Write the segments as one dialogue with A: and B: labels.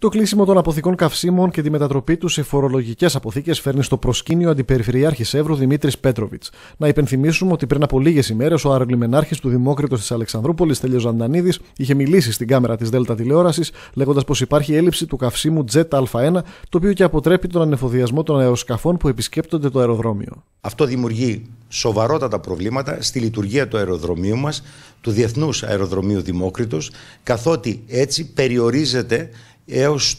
A: Το κλείσιμο των αποθηκών καυσίμων και τη μετατροπή τους σε φορολογικές αποθήκες φέρνει στο προσκήνιο Αντιπεριφερειάρχης Εύρου Δημήτρης Πέτροβιτ. Να υπενθυμίσουμε ότι πριν από λίγες ημέρες ο αερολιμενάρχη του Δημόκρητο της Αλεξανδρούπολης, Τελείο Ζαντανίδης, είχε μιλήσει στην κάμερα της ΔΕΛΤΑ τηλεόρασης, λέγοντας πως υπάρχει έλλειψη του καυσιμου Τζέτ ZA1, το οποίο και αποτρέπει τον ανεφοδιασμό των αεροσκαφών που επισκέπτονται το αεροδρόμιο.
B: Αυτό δημιουργεί σοβαρότατα προβλήματα στη λειτουργία του αεροδρομίου μας, του Διεθνούς Αεροδρομίου Δημόκρητο, καθότι έτσι περιορίζεται έως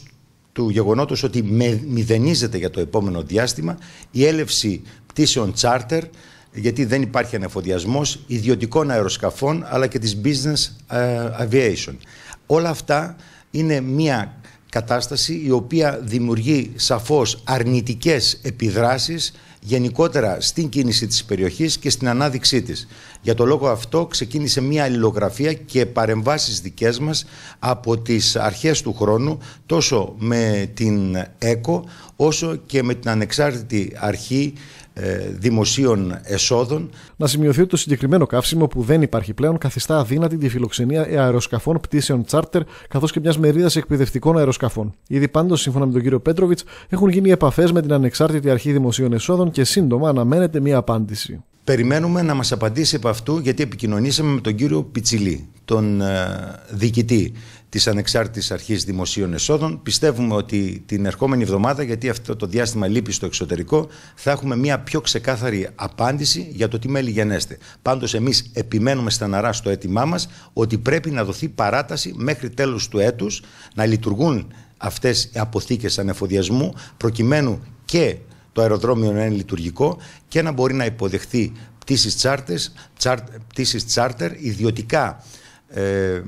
B: του γεγονότος ότι μηδενίζεται για το επόμενο διάστημα η έλευση πτήσεων τσάρτερ γιατί δεν υπάρχει ανεφοδιασμός ιδιωτικών αεροσκαφών αλλά και της business ε, aviation. Όλα αυτά είναι μια κατάσταση η οποία δημιουργεί σαφώς αρνητικές επιδράσεις γενικότερα στην κίνηση της περιοχής και στην ανάδειξή της. Για το λόγο αυτό ξεκίνησε μια αλληλογραφία και παρεμβάσεις δικές μας από τις αρχές του χρόνου τόσο με την ΕΚΟ όσο και με την ανεξάρτητη
A: αρχή ε, δημοσίων εσόδων. Να σημειωθεί ότι το συγκεκριμένο καύσιμο που δεν υπάρχει πλέον καθιστά αδύνατη τη φιλοξενία αεροσκαφών πτήσεων τσάρτερ καθώς και μιας μερίδας εκπαιδευτικών αεροσκαφών. Ήδη πάντως, σύμφωνα με τον κύριο Πέτροβιτ, έχουν γίνει επαφές με την ανεξάρτητη αρχή δημοσίων εσόδων και σύντομα αναμένεται μία απάντηση. Περιμένουμε να μας απαντήσει από αυτού γιατί
B: επικοινωνήσαμε με τον κύριο Πιτσιλή, τον ε, διοικητή της Ανεξάρτητης Αρχής Δημοσίων Εσόδων. Πιστεύουμε ότι την ερχόμενη εβδομάδα, γιατί αυτό το διάστημα λείπει στο εξωτερικό, θα έχουμε μια πιο ξεκάθαρη απάντηση για το τι μέλη γενέστε. Πάντως εμείς επιμένουμε στεναρά στο αίτημά μας ότι πρέπει να δοθεί παράταση μέχρι τέλος του έτους να λειτουργούν αυτές οι αποθήκες ανεφοδιασμού προκειμένου και το αεροδρόμιο να είναι λειτουργικό και να μπορεί να υποδεχθεί πτήσεις, πτήσεις τσάρτερ, ιδιωτικά ε,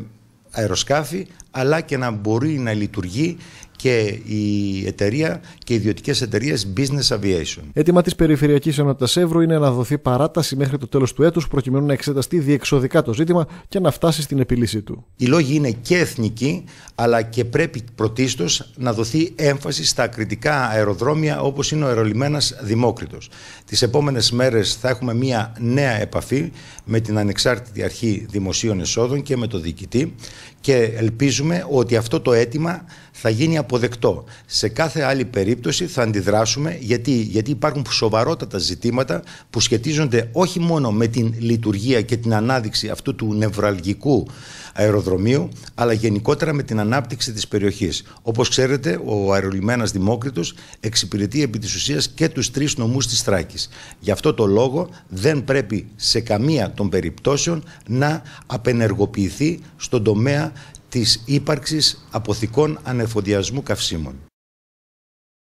B: αεροσκάφη αλλά και να μπορεί να λειτουργεί και η εταιρεία και οι ιδιωτικές εταιρείες Business Aviation.
A: Έτοιμα της Περιφερειακής Ενότητας Εύρου είναι να δοθεί παράταση μέχρι το τέλος του έτους, προκειμένου να εξεταστεί διεξοδικά το ζήτημα και να φτάσει στην επίλυσή του. Οι λόγοι είναι και εθνικοί, αλλά και
B: πρέπει πρωτίστως να δοθεί έμφαση στα κριτικά αεροδρόμια όπως είναι ο αερολιμένας Δημόκρητο. Τις επόμενες μέρες θα έχουμε μία νέα επαφή με την ανεξάρτητη αρχή δημοσίων εσόδων και με το διοικητή και ελπίζουμε ότι αυτό το αίτημα θα γίνει αποδεκτό. Σε κάθε άλλη περίπτωση θα αντιδράσουμε γιατί, γιατί υπάρχουν σοβαρότατα ζητήματα που σχετίζονται όχι μόνο με την λειτουργία και την ανάδειξη αυτού του νευραλγικού αεροδρομίου αλλά γενικότερα με την ανάπτυξη της περιοχής. Όπως ξέρετε ο αερολιμένας Δημόκριτος εξυπηρετεί επί της ουσίας και τους τρεις νομούς της Θράκης. Γι' αυτό το λόγο δεν πρέπει σε καμία των περιπτώσεων να απενεργοποιηθεί στον τομέα της ύπαρξης αποθηκών ανεφοδιασμού καυσίμων.